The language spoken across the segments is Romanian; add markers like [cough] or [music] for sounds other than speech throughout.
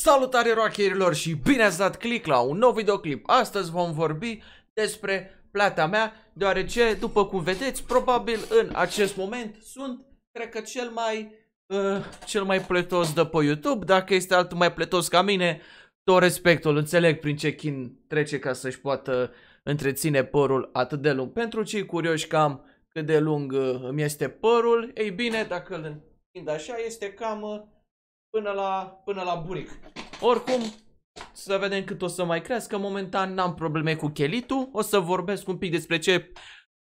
Salutare rockerilor și bine ați dat click la un nou videoclip. Astăzi vom vorbi despre plata mea, deoarece, după cum vedeți, probabil în acest moment sunt, cred că cel mai, uh, cel mai pletos de pe YouTube. Dacă este altul mai pletos ca mine, tot respectul, înțeleg prin ce chin trece ca să-și poată întreține părul atât de lung. Pentru cei curioși cam cât de lung uh, îmi este părul, ei bine, dacă îl întind așa, este cam... Uh, până la, până la buric. Oricum, să vedem cât o să mai crească. Momentan n-am probleme cu chelitul. O să vorbesc un pic despre ce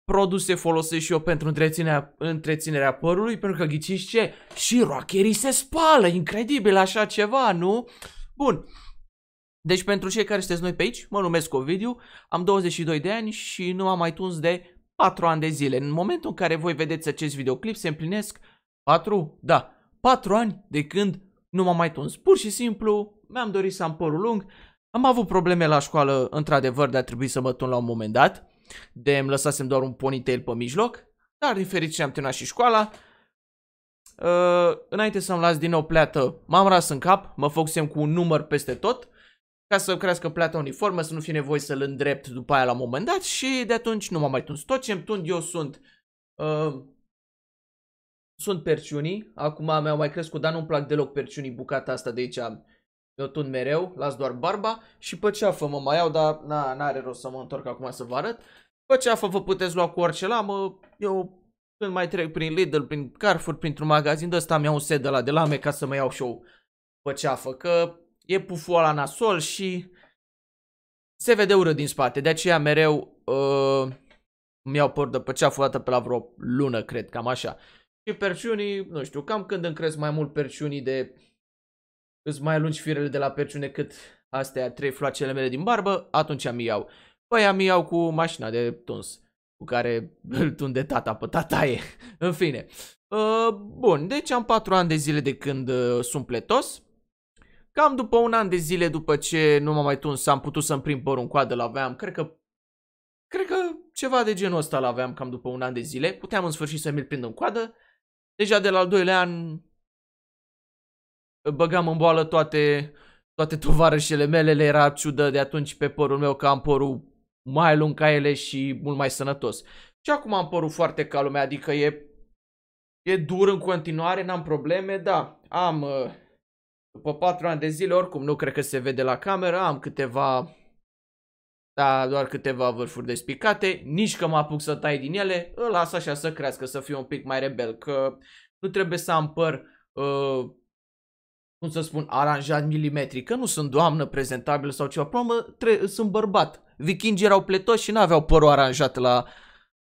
produse folosesc și eu pentru întreținerea, întreținerea părului, pentru că ghiciți ce? Și rockerii se spală, incredibil așa ceva, nu? Bun, deci pentru cei care sunteți noi pe aici, mă numesc Ovidiu, am 22 de ani și nu am mai tuns de 4 ani de zile. În momentul în care voi vedeți acest videoclip se împlinesc 4, da, 4 ani de când nu m-am mai tuns. Pur și simplu mi-am dorit să am părul lung. Am avut probleme la școală, într-adevăr, de a trebui să mă tun la un moment dat. De îmi lăsasem doar un ponytail pe mijloc. Dar din fericire am terminat și școala. Uh, înainte să-mi las din nou pleată, m-am ras în cap, mă focusem cu un număr peste tot ca să crească pleata uniformă, să nu fie nevoie să-l îndrept după aia la un moment dat și de atunci nu m-am mai tuns. Tot ce-mi tund eu sunt uh, sunt perciunii, acum mi-au mai crescut, dar nu-mi plac deloc perciunii bucata asta de aici, eu tun mereu, las doar barba și pe ceafă mă mai iau, dar na, n-are rost să mă întorc acum să vă arăt. Pe ceafă vă puteți lua cu orice la, mă, eu când mai trec prin Lidl, prin Carrefour, printr-un magazin de ăsta, mi-au un set de la de lame ca să mă iau și eu pe ceafă, că e puful la nasol și se vede ură din spate, de aceea mereu uh, mi-au păr de pe ceafă o dată pe la vreo lună, cred, cam așa. Și perciunii, nu știu, cam când încresc mai mult perciunii de... Îți mai lungi firele de la perciune cât astea trei floacele mele din barbă, atunci am iau. Păi am iau cu mașina de tuns, cu care îl tunde tata pe tataie. [laughs] În fine. Uh, bun, deci am patru ani de zile de când uh, sunt pletos. Cam după un an de zile după ce nu m-am mai tuns, am putut să-mi prind părul în coadă, l-aveam, cred că Cred că ceva de genul ăsta l-aveam cam după un an de zile. Puteam în sfârșit să mi-l prind în coadă. Deja de la al doilea an băgam în boală toate, toate tovarășele mele, le era ciudă de atunci pe părul meu că am părul mai lung ca ele și mult mai sănătos. Și acum am părul foarte ca lumea, adică e, e dur în continuare, n-am probleme, da, am uh, după 4 ani de zile, oricum nu cred că se vede la cameră, am câteva da, doar câteva vârfuri despicate, nici că mă apuc să tai din ele, îl las așa să crească, să fiu un pic mai rebel, că nu trebuie să am păr, uh, cum să spun, aranjat milimetric, că nu sunt doamnă prezentabilă sau ceva, problemă, tre- sunt bărbat. Vikingii erau pletoși și nu aveau părul aranjat la,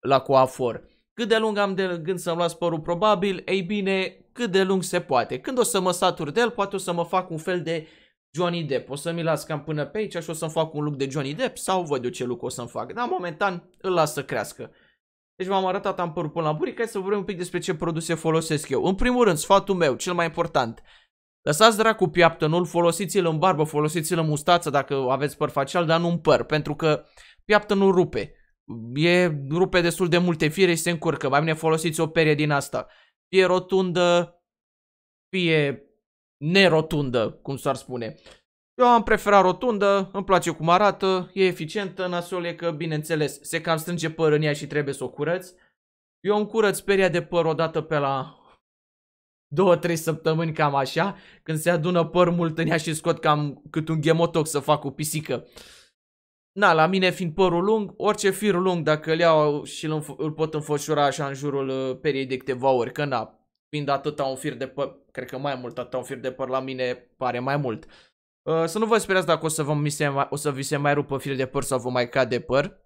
la coafor. Cât de lung am de gând să-mi las părul probabil? Ei bine, cât de lung se poate. Când o să mă satur de el, poate o să mă fac un fel de Johnny Depp, o să mi las cam până pe aici și o să-mi fac un look de Johnny Depp sau văd eu ce look o să-mi fac. Dar momentan îl las să crească. Deci v-am arătat, am părut până la buric, hai să vorbim un pic despre ce produse folosesc eu. În primul rând, sfatul meu, cel mai important, lăsați dracu piaptă, nu-l folosiți-l în barbă, folosiți-l în mustață dacă aveți păr facial, dar nu în păr, pentru că piaptă nu rupe. E rupe destul de multe fire și se încurcă, mai bine folosiți o perie din asta. Fie rotundă, fie nerotundă, cum s-ar spune. Eu am preferat rotundă, îmi place cum arată, e eficientă, nasol e că, bineînțeles, se cam strânge păr în ea și trebuie să o curăți. Eu îmi curăț peria de păr odată pe la 2-3 săptămâni cam așa, când se adună păr mult în ea și scot cam cât un gemotoc să fac o pisică. Na, la mine fiind părul lung, orice fir lung, dacă îl iau și îl, îl pot înfășura așa în jurul uh, periei de câteva ori, că na, fiind atâta un fir de păr, cred că mai mult, atâta un fir de păr la mine pare mai mult. Uh, să nu vă speriați dacă o să, vă, mi se, o să vi se mai rupă fir de păr sau vă mai cade păr.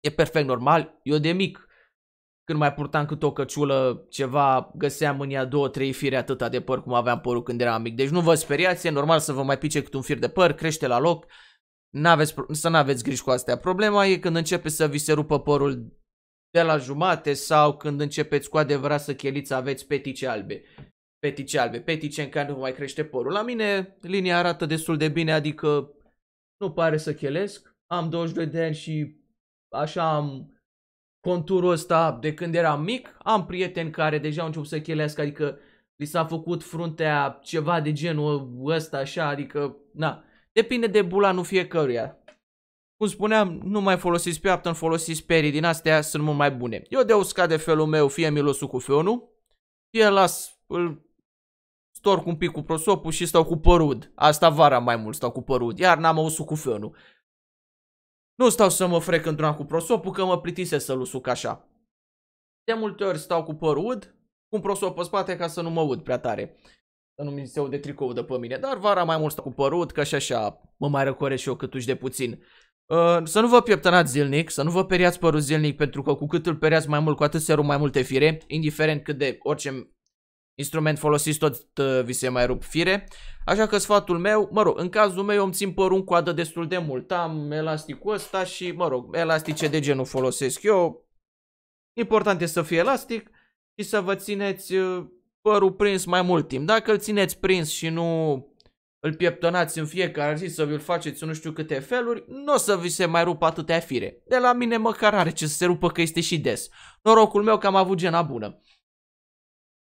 E perfect normal, eu de mic, când mai purtam cât o căciulă, ceva, găseam în ea două, trei fire atâta de păr cum aveam părul când eram mic. Deci nu vă speriați, e normal să vă mai pice cât un fir de păr, crește la loc. N-aveți, să nu aveți griji cu astea. Problema e când începe să vi se rupă părul de la jumate sau când începeți cu adevărat să cheliți aveți petice albe. Petice albe, petice în care nu mai crește porul. La mine linia arată destul de bine, adică nu pare să chelesc. Am 22 de ani și așa am conturul ăsta de când eram mic. Am prieteni care deja au început să chelească, adică li s-a făcut fruntea ceva de genul ăsta așa, adică, na, depinde de bulanul nu fiecăruia. Cum spuneam, nu mai folosiți piaptă, folosiți perii din astea, sunt mult mai bune. Eu de uscat de felul meu, fie mi-l cu feonul, fie las, îl storc un pic cu prosopul și stau cu părud. Asta vara mai mult stau cu părud, iar n-am usul cu feonul. Nu stau să mă frec într-una cu prosopul, că mă plitise să-l usuc așa. De multe ori stau cu părud, cu prosop pe spate ca să nu mă ud prea tare. Să nu mi se ude tricou de pe mine, dar vara mai mult stau cu părud, că și așa mă mai răcoresc și eu câtuși de puțin. Uh, să nu vă pieptănați zilnic, să nu vă periați părul zilnic, pentru că cu cât îl periați mai mult, cu atât se rup mai multe fire, indiferent cât de orice instrument folosiți, tot uh, vi se mai rup fire. Așa că sfatul meu, mă rog, în cazul meu îmi țin părul în coadă destul de mult. Am elasticul ăsta și, mă rog, elastice de genul folosesc eu. Important este să fie elastic și să vă țineți uh, părul prins mai mult timp. Dacă îl țineți prins și nu îl pieptonați în fiecare zi să vi-l faceți nu știu câte feluri, nu o să vi se mai rupă atâtea fire. De la mine măcar are ce să se rupă că este și des. Norocul meu că am avut gena bună.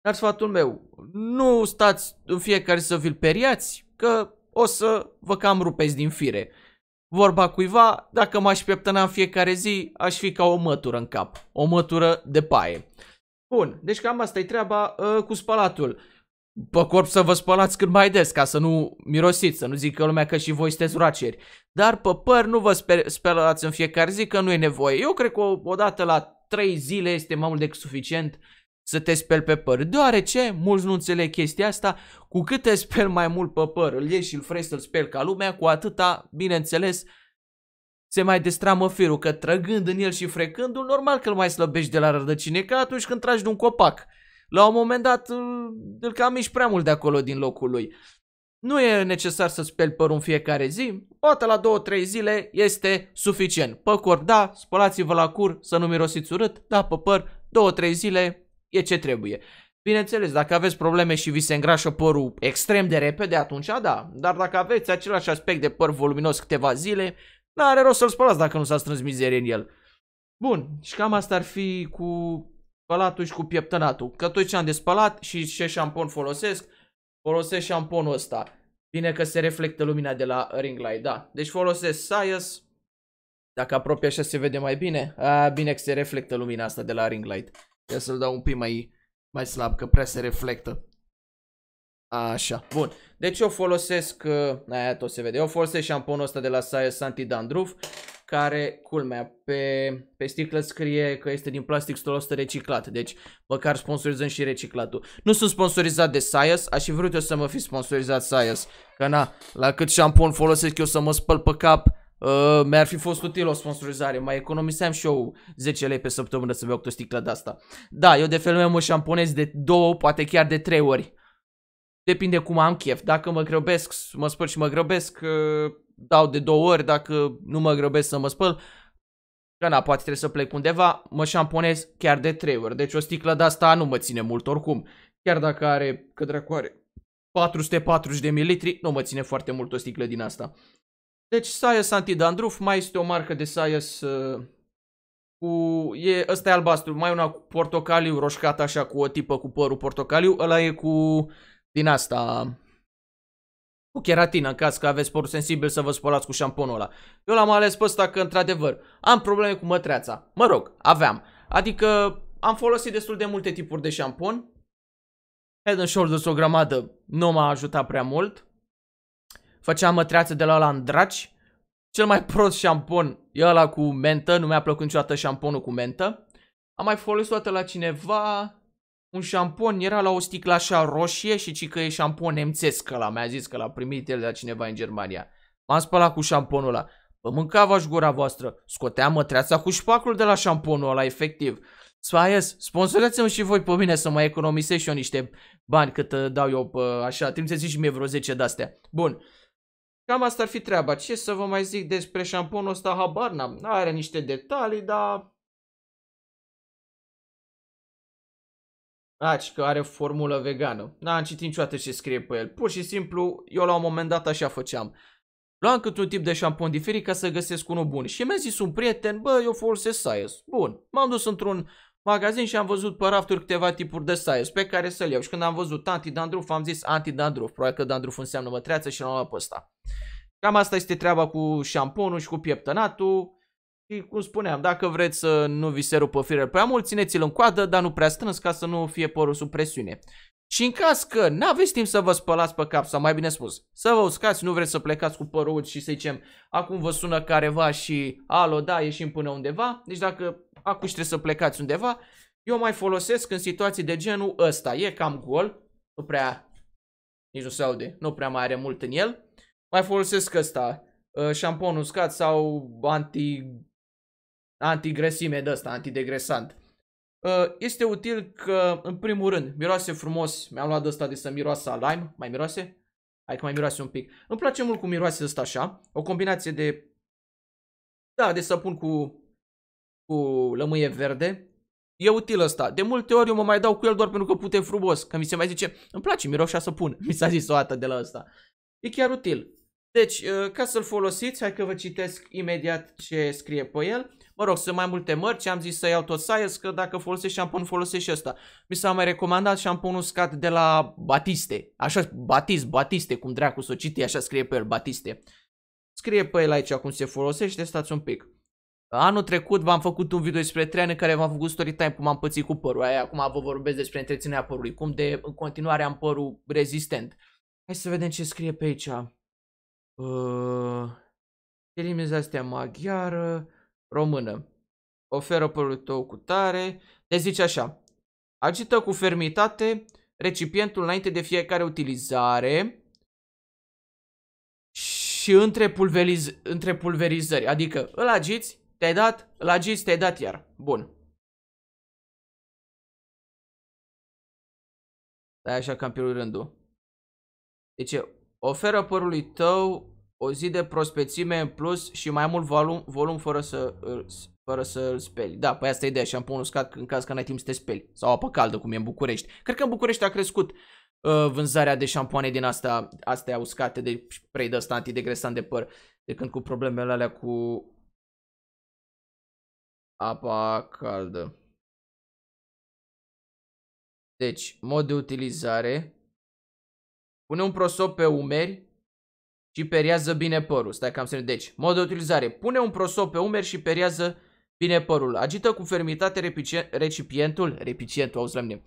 Dar sfatul meu, nu stați în fiecare zi să vi-l periați, că o să vă cam rupeți din fire. Vorba cuiva, dacă m-aș pieptăna în fiecare zi, aș fi ca o mătură în cap. O mătură de paie. Bun, deci cam asta e treaba uh, cu spălatul pe corp să vă spălați cât mai des, ca să nu mirosiți, să nu zică lumea că și voi sunteți raceri. Dar pe păr nu vă spălați în fiecare zi, că nu e nevoie. Eu cred că odată la 3 zile este mai mult decât suficient să te speli pe păr, deoarece mulți nu înțeleg chestia asta, cu cât te speli mai mult pe păr, îl ieși și îl freci să-l speli ca lumea, cu atâta, bineînțeles, se mai destramă firul, că trăgând în el și frecându-l, normal că îl mai slăbești de la rădăcine, ca atunci când tragi de un copac. La un moment dat îl cam ești prea mult de acolo din locul lui. Nu e necesar să speli părul în fiecare zi, poate la 2-3 zile este suficient. Pe corp, da, spălați-vă la cur să nu mirosiți urât, da, pe păr, 2-3 zile e ce trebuie. Bineînțeles, dacă aveți probleme și vi se îngrașă părul extrem de repede, atunci da, dar dacă aveți același aspect de păr voluminos câteva zile, n-are rost să-l spălați dacă nu s-a strâns mizerie în el. Bun, și cam asta ar fi cu spălatul și cu pieptănatul. Că tot ce am de spălat și ce șampon folosesc, folosesc șamponul ăsta. Bine că se reflectă lumina de la ring light, da. Deci folosesc Sias. Dacă apropie așa se vede mai bine. A, bine că se reflectă lumina asta de la ring light. Trebuie să-l dau un pic mai, mai slab, că prea se reflectă. Așa, bun. Deci eu folosesc, aia tot se vede, eu folosesc șamponul ăsta de la Sias Dandruff care, culmea, pe, pe sticlă scrie că este din plastic 100% reciclat, deci măcar sponsorizăm și reciclatul. Nu sunt sponsorizat de Sias, aș fi vrut eu să mă fi sponsorizat Sias, că na, la cât șampon folosesc eu să mă spăl pe cap, Uh, mi-ar fi fost util o sponsorizare, mai economiseam și eu 10 lei pe săptămână să beau o sticlă de asta. Da, eu de felul meu mă șamponez de două, poate chiar de trei ori. Depinde cum am chef. Dacă mă grăbesc, mă spăl și mă grăbesc, uh, dau de două ori dacă nu mă grăbesc să mă spăl. Că na, poate trebuie să plec undeva, mă șamponez chiar de trei ori. Deci o sticlă de asta nu mă ține mult oricum. Chiar dacă are, că dracu are, 440 de mililitri, nu mă ține foarte mult o sticlă din asta. Deci Sias Antidandruf mai este o marcă de Sias uh, cu, e, ăsta e albastru, mai una cu portocaliu, roșcat așa cu o tipă cu părul portocaliu, ăla e cu din asta cu cheratină, în caz că aveți porul sensibil să vă spălați cu șamponul ăla. Eu l-am ales pe ăsta că, într-adevăr, am probleme cu mătreața. Mă rog, aveam. Adică am folosit destul de multe tipuri de șampon. Head and Shoulders o grămadă nu m-a ajutat prea mult. Făceam mătreață de la în draci. Cel mai prost șampon e ăla cu mentă. Nu mi-a plăcut niciodată șamponul cu mentă. Am mai folosit toată la cineva un șampon era la o sticlă așa roșie și ci că e șampon nemțesc la mi-a zis că l-a primit el de la cineva în Germania. M-am spălat cu șamponul ăla. Vă mâncava și gura voastră. scotea mătreața cu șpacul de la șamponul ăla, efectiv. Spaies, sponsorați-mă și voi pe mine să mai economisesc și eu niște bani cât uh, dau eu pe uh, așa. Trimiteți și mie vreo 10 de-astea. Bun. Cam asta ar fi treaba. Ce să vă mai zic despre șamponul ăsta, habar n-am. Are niște detalii, dar Aci că are formulă vegană. N-am da, citit niciodată ce scrie pe el. Pur și simplu, eu la un moment dat așa făceam. Luam câte un tip de șampon diferit ca să găsesc unul bun. Și mi-a zis un prieten, bă, eu folosesc Saies. Bun. M-am dus într-un magazin și am văzut pe rafturi câteva tipuri de Saies pe care să le iau. Și când am văzut anti anti-dandruf, am zis anti-dandruf. Probabil că dandruf înseamnă mătreață și l-am luat pe ăsta. Cam asta este treaba cu șamponul și cu pieptănatul. Și cum spuneam, dacă vreți să nu vi se rupă firele prea mult, țineți-l în coadă, dar nu prea strâns ca să nu fie porul sub presiune. Și în caz că n-aveți timp să vă spălați pe cap, sau mai bine spus, să vă uscați, nu vreți să plecați cu părul și să zicem, acum vă sună careva și alo, da, ieșim până undeva, deci dacă acum trebuie să plecați undeva, eu mai folosesc în situații de genul ăsta, e cam gol, nu prea, nici nu se aude, nu prea mai are mult în el, mai folosesc ăsta, uh, șampon uscat sau anti antigresime de ăsta, antidegresant. Ă, este util că, în primul rând, miroase frumos. Mi-am luat de ăsta de să miroasă lime. Mai miroase? Hai că mai miroase un pic. Îmi place mult cum miroase ăsta așa. O combinație de... Da, de săpun cu, cu lămâie verde. E util ăsta. De multe ori eu mă mai dau cu el doar pentru că pute frumos. Că mi se mai zice, îmi place miroșa săpun. [laughs] Mi s-a zis o dată de la ăsta. E chiar util. Deci, uh, ca să-l folosiți, hai că vă citesc imediat ce scrie pe el. Mă rog, sunt mai multe mărci, am zis să iau tot Sires, că dacă folosești șampon, folosești și ăsta. Mi s-a mai recomandat șamponul scat de la Batiste. Așa, Batist, Batiste, cum dracu s-o citi, așa scrie pe el, Batiste. Scrie pe el aici cum se folosește, stați un pic. Anul trecut v-am făcut un video despre trei ani în care v-am făcut story time cum am pățit cu părul aia. Acum vă vorbesc despre întreținerea părului, cum de în continuare am părul rezistent. Hai să vedem ce scrie pe aici. Uh, Elimezi astea maghiară, română. Oferă părul tău cu tare. Deci zice așa. Agită cu fermitate recipientul înainte de fiecare utilizare și între, pulveriz între pulverizări. Adică îl agiți, te-ai dat, îl agiți, te-ai dat iar. Bun. Stai așa cam pe rândul. Deci Oferă părului tău o zi de prospețime în plus și mai mult volum, volum fără să fără să îl speli. Da, pe păi asta e ideea, șamponul uscat în caz că n-ai timp să te speli. Sau apă caldă, cum e în București. Cred că în București a crescut uh, vânzarea de șampoane din asta, astea uscate de spray de ăsta antidegresant de păr, de când cu problemele alea cu apa caldă. Deci, mod de utilizare, Pune un prosop pe umeri și periază bine părul. Stai că am semnit. Deci, mod de utilizare. Pune un prosop pe umeri și periază bine părul. Agită cu fermitate recipientul, recipientul, auzi la mine,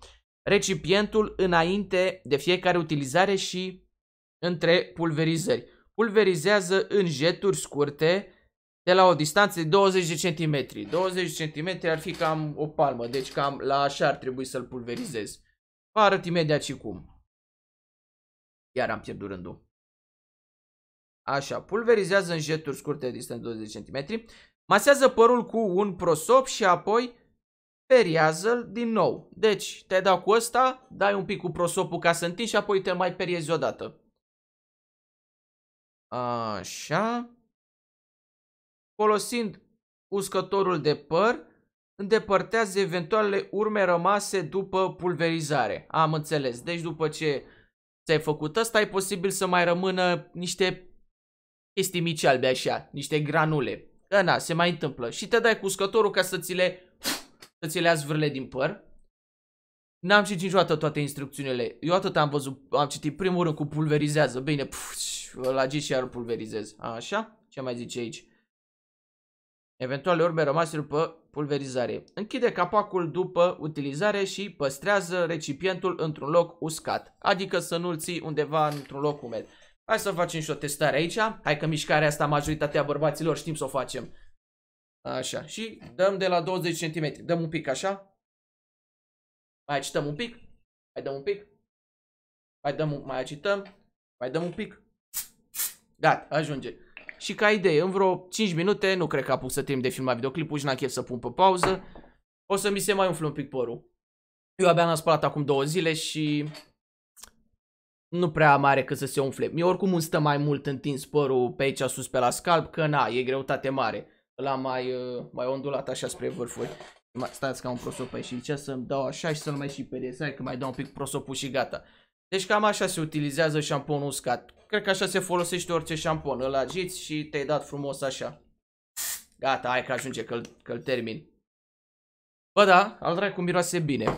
recipientul înainte de fiecare utilizare și între pulverizări. Pulverizează în jeturi scurte de la o distanță de 20 de centimetri. 20 centimetri ar fi cam o palmă, deci cam la așa ar trebui să-l pulverizez. Vă arăt imediat și cum. Iar am pierdut rândul. Așa, pulverizează în jeturi scurte de distanță 20 cm, masează părul cu un prosop și apoi periază-l din nou. Deci, te dau cu ăsta, dai un pic cu prosopul ca să întinzi și apoi te mai periezi odată. Așa. Folosind uscătorul de păr, îndepărtează eventualele urme rămase după pulverizare. Am înțeles. Deci după ce ți-ai făcut ăsta, e posibil să mai rămână niște chestii mici albe așa, niște granule. Da, na, se mai întâmplă. Și te dai cu scătorul ca să ți le, să ți le azvârle din păr. N-am citit niciodată toate instrucțiunile. Eu atât am văzut, am citit primul rând cu pulverizează. Bine, pf, la și iar pulverizez. Așa? Ce mai zice aici? Eventuale urme rămase după pulverizare. Închide capacul după utilizare și păstrează recipientul într-un loc uscat, adică să nu-l ții undeva într-un loc umed. Hai să facem și o testare aici, hai că mișcarea asta majoritatea bărbaților știm să o facem. Așa, și dăm de la 20 cm, dăm un pic așa. Mai agităm un pic, mai dăm un pic, mai, dăm, mai agităm, mai dăm un pic. Gata, ajunge. Și ca idee, în vreo 5 minute, nu cred că apuc să timp de filmat videoclipul și n-am chef să pun pe pauză. O să mi se mai umflă un pic părul. Eu abia n-am spălat acum două zile și nu prea mai are cât să se umfle. Mie oricum îmi stă mai mult întins părul pe aici sus pe la scalp, că na, e greutate mare. L-am mai, uh, mai ondulat așa spre vârfuri. Stați ca un prosop aici și ce să-mi dau așa și să-l mai și pe Hai că mai dau un pic prosopul și gata. Deci cam așa se utilizează șamponul uscat. Cred că așa se folosește orice șampon. Îl agiți și te-ai dat frumos așa. Gata, hai că ajunge că-l că termin. Bă da, al dracu miroase bine.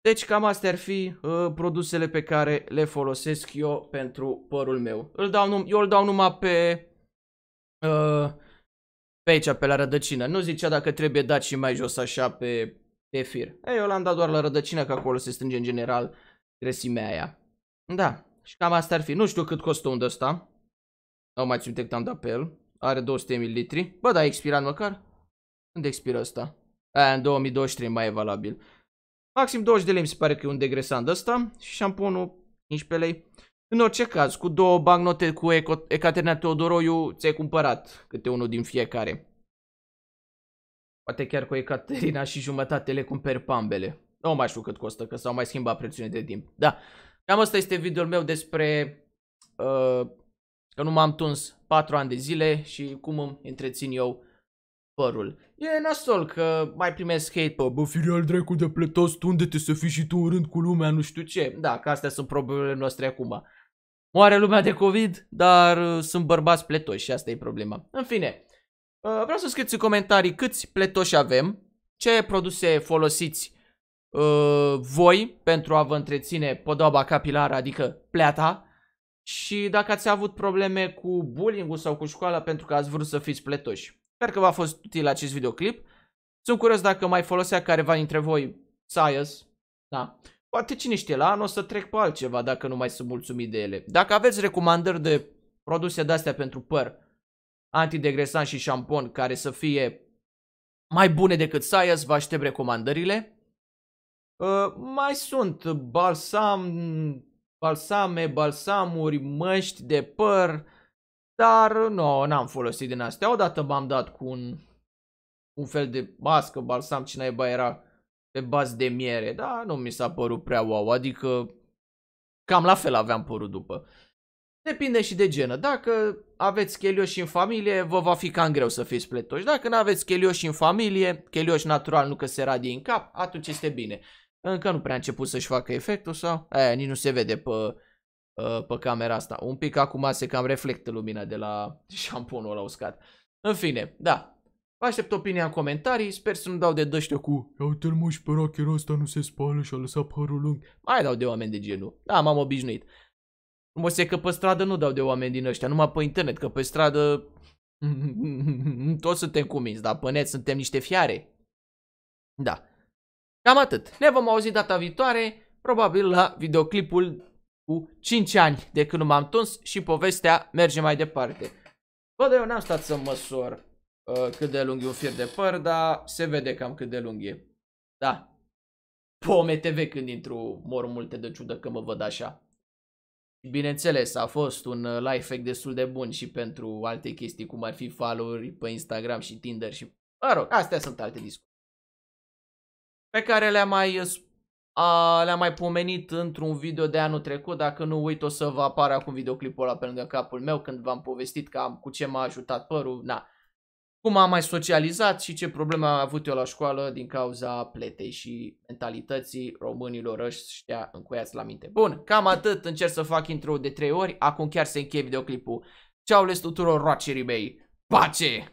Deci cam astea ar fi uh, produsele pe care le folosesc eu pentru părul meu. Îl dau num eu îl dau numai pe... Uh, pe aici, pe la rădăcină. Nu zicea dacă trebuie dat și mai jos așa pe, pe fir. Ei, eu l-am dat doar la rădăcină, că acolo se strânge în general Gresimea aia. Da, și cam asta ar fi. Nu știu cât costă unde ăsta. Nu mai țin cât am dat pe el. Are 200 ml. Bă, da, a expirat măcar. Când expiră ăsta? Aia în 2023 mai e valabil. Maxim 20 de lei mi se pare că e un degresant ăsta. Și șamponul 15 lei. În orice caz, cu două bagnote cu Ecaterina Teodoroiu ți-ai cumpărat câte unul din fiecare. Poate chiar cu Ecaterina și jumătate le cumperi pambele. Nu mai știu cât costă, că s-au mai schimbat prețurile de timp. Da. Cam asta este videoul meu despre uh, că nu m-am tuns 4 ani de zile și cum îmi întrețin eu părul. E nasol că mai primesc hate pe Bă, Firial dracu de pletos, unde te să fii și tu în rând cu lumea, nu știu ce. Da, că astea sunt problemele noastre acum. Moare lumea de COVID, dar uh, sunt bărbați pletoși și asta e problema. În fine, uh, vreau să scrieți în comentarii câți pletoși avem, ce produse folosiți uh, voi pentru a vă întreține podoba capilară, adică pleata. Și dacă ați avut probleme cu bullying sau cu școala pentru că ați vrut să fiți pletoși. Sper că v-a fost util acest videoclip. Sunt curios dacă mai folosea careva dintre voi Sias, Da. Poate cine știe, la anul o să trec pe altceva dacă nu mai sunt mulțumit de ele. Dacă aveți recomandări de produse de-astea pentru păr, antidegresant și șampon care să fie mai bune decât Sias, vă aștept recomandările. Ă, mai sunt balsam, balsame, balsamuri, măști de păr, dar nu, n-am folosit din astea. Odată m-am dat cu un, un fel de mască balsam, cine aiba era pe bază de miere, dar nu mi s-a părut prea wow, adică cam la fel aveam părul după. Depinde și de genă. Dacă aveți chelioși în familie, vă va fi cam greu să fiți pletoși. Dacă nu aveți chelioși în familie, chelioși natural nu că se radie în cap, atunci este bine. Încă nu prea a început să-și facă efectul sau? Aia, nici nu se vede pe, ă, pe camera asta. Un pic acum se cam reflectă lumina de la [laughs] șamponul ăla uscat. În fine, da. Vă aștept opinia în comentarii, sper să nu dau de dăștea cu Ia uite-l mă și pe racherul ăsta nu se spală și a lăsat părul lung. Mai dau de oameni de genul. Da, m-am obișnuit. Mă se că pe stradă nu dau de oameni din ăștia, numai pe internet, că pe stradă [laughs] toți suntem cuminți, dar pe net suntem niște fiare. Da. Cam atât. Ne vom auzi data viitoare, probabil la videoclipul cu 5 ani de când m-am tuns și povestea merge mai departe. Bă, dar eu n-am stat să măsor uh, cât de lung e un fir de păr, dar se vede cam cât de lung e. Da. Pome TV când intru, mor multe de ciudă că mă văd așa. Bineînțeles, a fost un uh, life fake destul de bun și pentru alte chestii cum ar fi follow pe Instagram și Tinder și... Mă rog, astea sunt alte discuții pe care le-am mai, le-am mai pomenit într-un video de anul trecut, dacă nu uit o să vă apară acum videoclipul ăla pe lângă capul meu când v-am povestit că am, cu ce m-a ajutat părul, na, cum am mai socializat și ce probleme am avut eu la școală din cauza pletei și mentalității românilor ăștia încuiați la minte. Bun, cam atât, încerc să fac intro de 3 ori, acum chiar se încheie videoclipul. Ceau les tuturor roacerii mei, pace!